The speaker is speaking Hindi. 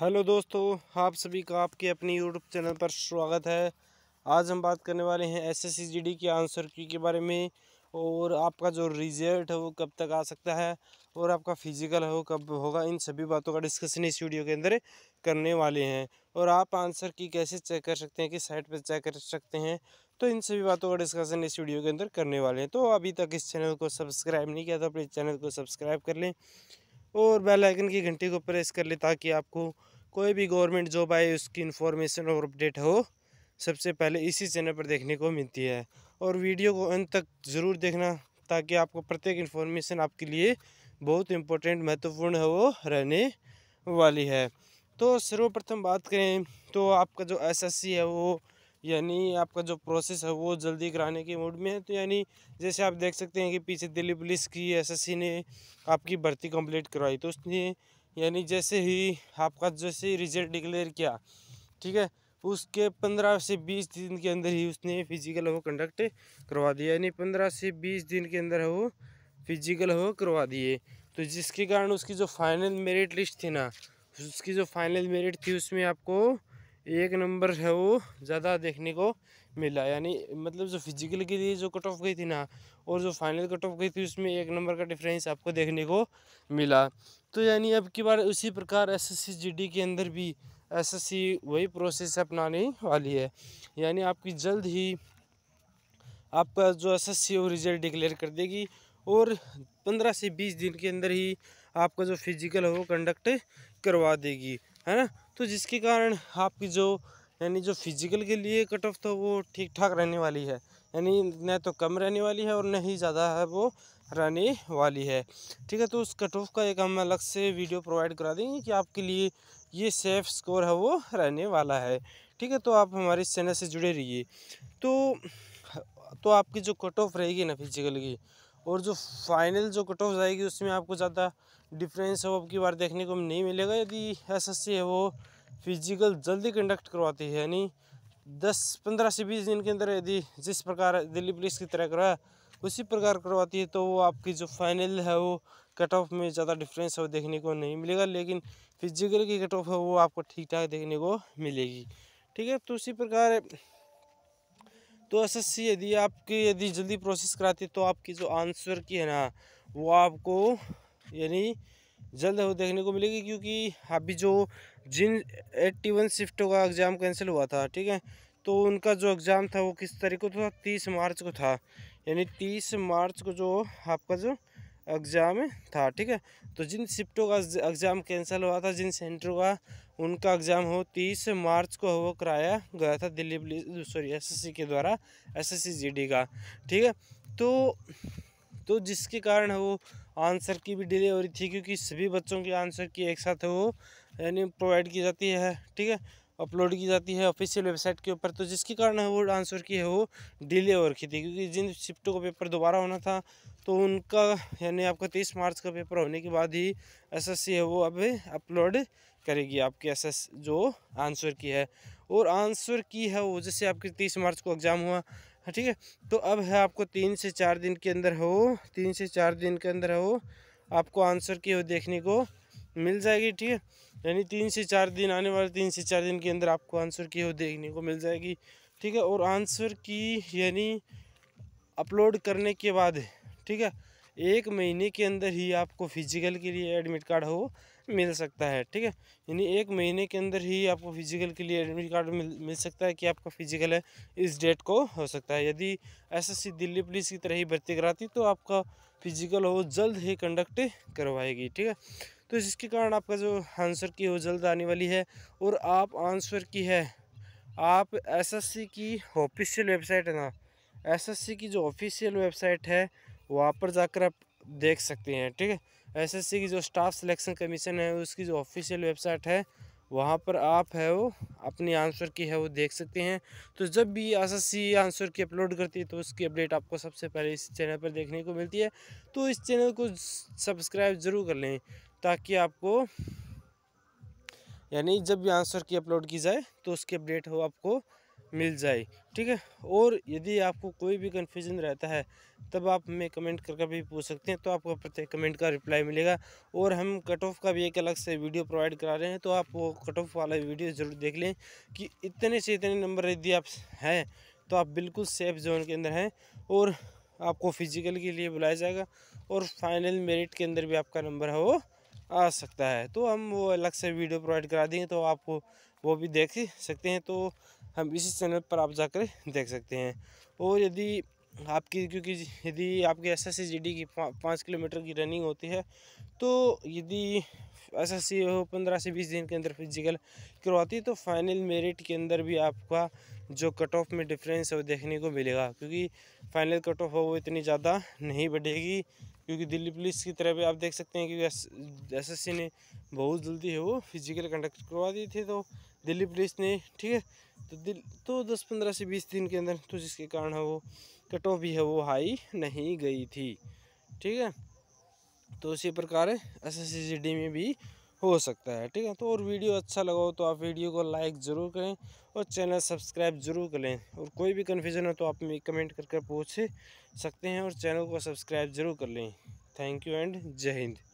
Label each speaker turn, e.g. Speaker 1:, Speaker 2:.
Speaker 1: हेलो दोस्तों आप सभी का आपके अपनी यूट्यूब चैनल पर स्वागत है आज हम बात करने वाले हैं एस एस के आंसर की के बारे में और आपका जो रिजल्ट है वो कब तक आ सकता है और आपका फिजिकल है वो कब होगा इन सभी बातों का डिस्कशन इस वीडियो के अंदर करने वाले हैं और आप आंसर की कैसे चेक कर सकते हैं किस साइट पर चेक कर सकते हैं तो इन सभी बातों का डिस्कशन इस वीडियो के अंदर करने वाले हैं तो अभी तक इस चैनल को सब्सक्राइब नहीं किया तो अपने चैनल को सब्सक्राइब कर लें और बेल आइकन की घंटी को प्रेस कर ले ताकि आपको कोई भी गवर्नमेंट जॉब आए उसकी इन्फॉर्मेशन और अपडेट हो सबसे पहले इसी चैनल पर देखने को मिलती है और वीडियो को अंत तक ज़रूर देखना ताकि आपको प्रत्येक इन्फॉर्मेशन आपके लिए बहुत इम्पोर्टेंट महत्वपूर्ण है वो रहने वाली है तो सर्वप्रथम बात करें तो आपका जो एसएससी है वो यानी आपका जो प्रोसेस है वो जल्दी कराने के मूड में है तो यानी जैसे आप देख सकते हैं कि पीछे दिल्ली पुलिस की एसएससी ने आपकी भर्ती कंप्लीट करवाई तो उसने यानी जैसे ही आपका जैसे रिजल्ट डिक्लेयर किया ठीक है उसके पंद्रह से बीस दिन के अंदर ही उसने फिजिकल हो कंडक्ट करवा दिया यानी पंद्रह से बीस दिन के अंदर वो फिजिकल हो करवा दिए तो जिसके कारण उसकी जो फाइनल मेरिट लिस्ट थी ना उसकी जो फाइनल मेरिट थी उसमें आपको एक नंबर है वो ज़्यादा देखने को मिला यानी मतलब जो फिजिकल के लिए जो कट ऑफ गई थी ना और जो फाइनल कट ऑफ गई थी उसमें एक नंबर का डिफरेंस आपको देखने को मिला तो यानी अब की बार उसी प्रकार एस एस के अंदर भी एस वही प्रोसेस अपनाने वाली है यानी आपकी जल्द ही आपका जो एस एस वो रिज़ल्ट डिक्लेयर कर देगी और पंद्रह से बीस दिन के अंदर ही आपका जो फिज़िकल है वो कंडक्ट करवा देगी है ना तो जिसके कारण आपकी जो यानी जो फिजिकल के लिए कट ऑफ था वो ठीक ठाक रहने वाली है यानी न तो कम रहने वाली है और न ही ज़्यादा है वो रहने वाली है ठीक है तो उस कट ऑफ का एक हम अलग से वीडियो प्रोवाइड करा देंगे कि आपके लिए ये सेफ स्कोर है वो रहने वाला है ठीक है तो आप हमारे इस चैनल से जुड़े रहिए तो तो आपकी जो कट ऑफ रहेगी ना फिजिकल की और जो फाइनल जो कट ऑफ जाएगी उसमें आपको ज़्यादा डिफरेंस अब की बार देखने को नहीं मिलेगा यदि एसएससी है वो फिजिकल जल्दी कंडक्ट करवाती है यानी दस पंद्रह से बीस दिन के अंदर यदि जिस प्रकार दिल्ली पुलिस की तरह करा उसी प्रकार करवाती है तो वो आपकी जो फाइनल है वो कट ऑफ में ज़्यादा डिफरेंस है वो देखने को नहीं मिलेगा लेकिन फिजिकल की कट ऑफ है वो आपको ठीक ठाक देखने को मिलेगी ठीक है तो उसी प्रकार तो सी यदि आपकी यदि जल्दी प्रोसेस कराती तो आपकी जो आंसर की है ना वो आपको यानी जल्द देखने को मिलेगी क्योंकि अभी जो जिन एट्टी वन शिफ्टों का एग्ज़ाम कैंसिल हुआ था ठीक है तो उनका जो एग्ज़ाम था वो किस तारीख को था तीस मार्च को था यानी तीस मार्च को जो आपका जो एग्ज़ाम था ठीक है तो जिन शिफ्टों का एग्ज़ाम कैंसिल हुआ था जिन सेंटरों का उनका एग्ज़ाम हो तीस मार्च को वो कराया गया था दिल्ली पुलिस सॉरी एसएससी के द्वारा एसएससी जीडी का ठीक है तो तो जिसके कारण वो आंसर की भी डिले हो रही थी क्योंकि सभी बच्चों के आंसर की एक साथ वो यानी प्रोवाइड की जाती है ठीक है अपलोड की जाती है ऑफिशियल वेबसाइट के ऊपर तो जिसके कारण वो आंसर की है वो डिले हो रखी थी क्योंकि जिन शिफ्टों का पेपर दोबारा होना था तो उनका यानी आपका तीस मार्च का पेपर होने के बाद ही एसएससी है वो अब अपलोड करेगी आपके एस जो आंसर की है और आंसर की है वो जैसे आपके तीस मार्च को एग्ज़ाम हुआ हाँ, ठीक है तो अब है आपको तीन से चार दिन के अंदर हो तीन से चार दिन के अंदर हो आपको आंसर की हो देखने को मिल जाएगी ठीक है यानी तीन से चार दिन आने वाले तीन से चार दिन के अंदर आपको आंसर की हो देखने को मिल जाएगी ठीक है और आंसर की यानी अपलोड करने के बाद ठीक है एक महीने के अंदर ही आपको फिजिकल के लिए एडमिट कार्ड हो मिल सकता है ठीक है यानी एक महीने के अंदर ही आपको फिजिकल के लिए एडमिट कार्ड मिल मिल सकता है कि आपका फिजिकल है इस डेट को हो सकता है यदि एसएससी दिल्ली पुलिस की तरह ही भर्ती कराती तो आपका फिजिकल हो जल्द ही कंडक्ट करवाएगी ठीक है तो जिसके कारण आपका जो आंसर की हो जल्द आने वाली है और आप आंसर की है आप सी की ऑफिशियल वेबसाइट है ना सी की जो ऑफिशियल वेबसाइट है वहाँ पर जाकर आप देख सकते हैं ठीक है एसएससी की जो स्टाफ सिलेक्शन कमीशन है उसकी जो ऑफिशियल वेबसाइट है वहाँ पर आप है वो अपनी आंसर की है वो देख सकते हैं तो जब भी एसएससी आंसर की अपलोड करती है तो उसकी अपडेट आपको सबसे पहले इस चैनल पर देखने को मिलती है तो इस चैनल को सब्सक्राइब ज़रूर कर लें ताकि आपको यानी जब भी आंसर की अपलोड की जाए तो उसकी अपडेट हो आपको मिल जाए ठीक है और यदि आपको कोई भी कन्फ्यूज़न रहता है तब आप हमें कमेंट करके भी पूछ सकते हैं तो आपको प्रत्येक कमेंट का रिप्लाई मिलेगा और हम कट ऑफ का भी एक अलग से वीडियो प्रोवाइड करा रहे हैं तो आप वो कट ऑफ वाला वीडियो ज़रूर देख लें कि इतने से इतने नंबर यदि आप हैं तो आप बिल्कुल सेफ जोन के अंदर हैं और आपको फिजिकल के लिए बुलाया जाएगा और फाइनल मेरिट के अंदर भी आपका नंबर है वो आ सकता है तो हम वो अलग से वीडियो प्रोवाइड करा देंगे तो आपको वो भी देख सकते हैं तो हम इसी चैनल पर आप जाकर देख सकते हैं और यदि आपकी क्योंकि यदि आपके एस एस की पाँच किलोमीटर की रनिंग होती है तो यदि एस एस हो पंद्रह से बीस दिन के अंदर फिजिकल करवाती है तो फाइनल मेरिट के अंदर भी आपका जो कट ऑफ में डिफरेंस है वो देखने को मिलेगा क्योंकि फाइनल कट ऑफ हो वो इतनी ज़्यादा नहीं बढ़ेगी क्योंकि दिल्ली पुलिस की तरफ आप देख सकते हैं एस एस ने बहुत जल्दी है वो फिजिकल कंडक्ट करवा दिए थे तो दिल्ली पुलिस ने ठीक है तो दिल तो दस पंद्रह से बीस दिन के अंदर तो जिसके कारण है वो कट ऑफ भी है वो हाई नहीं गई थी ठीक है तो उसी प्रकार एस एस में भी हो सकता है ठीक है तो और वीडियो हम्म। अच्छा लगा हो तो आप वीडियो को लाइक ज़रूर करें और चैनल सब्सक्राइब ज़रूर करें और कोई भी कन्फ्यूज़न हो तो आप कमेंट करके पूछ सकते हैं और चैनल को सब्सक्राइब ज़रूर कर लें थैंक यू एंड जय हिंद